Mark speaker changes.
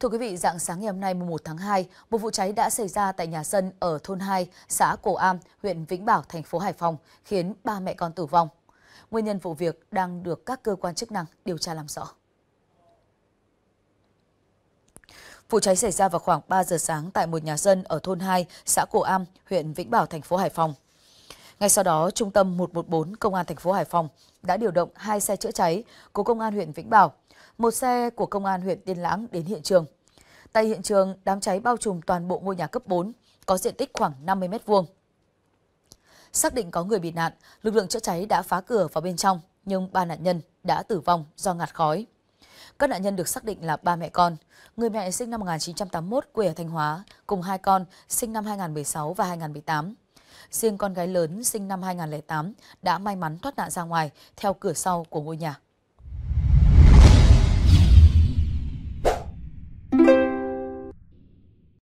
Speaker 1: Thưa quý vị, dạng sáng ngày hôm nay 1 tháng 2, một vụ cháy đã xảy ra tại nhà dân ở thôn 2, xã Cổ Am, huyện Vĩnh Bảo, thành phố Hải Phòng, khiến ba mẹ con tử vong. Nguyên nhân vụ việc đang được các cơ quan chức năng điều tra làm rõ. Vụ cháy xảy ra vào khoảng 3 giờ sáng tại một nhà dân ở thôn 2, xã Cổ Am, huyện Vĩnh Bảo, thành phố Hải Phòng. Ngay sau đó, Trung tâm 114 Công an thành phố Hải Phòng đã điều động hai xe chữa cháy của Công an huyện Vĩnh Bảo, một xe của Công an huyện Tiên Lãng đến hiện trường. Tại hiện trường, đám cháy bao trùm toàn bộ ngôi nhà cấp 4, có diện tích khoảng 50 m2. Xác định có người bị nạn, lực lượng chữa cháy đã phá cửa vào bên trong, nhưng ba nạn nhân đã tử vong do ngạt khói. Các nạn nhân được xác định là ba mẹ con. Người mẹ sinh năm 1981 quê ở Thanh Hóa, cùng hai con sinh năm 2016 và 2018. Riêng con gái lớn sinh năm 2008 đã may mắn thoát nạn ra ngoài theo cửa sau của ngôi nhà.